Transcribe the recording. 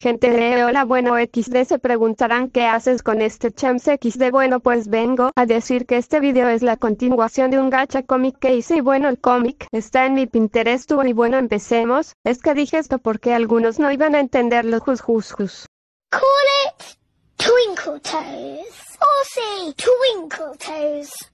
Gente de hola bueno xd se preguntarán qué haces con este champs xd bueno pues vengo a decir que este video es la continuación de un gacha cómic que hice y bueno el cómic está en mi Pinterest y bueno empecemos, es que dije esto porque algunos no iban a entenderlo jus jus Call it Twinkle Toes, Twinkle Toes,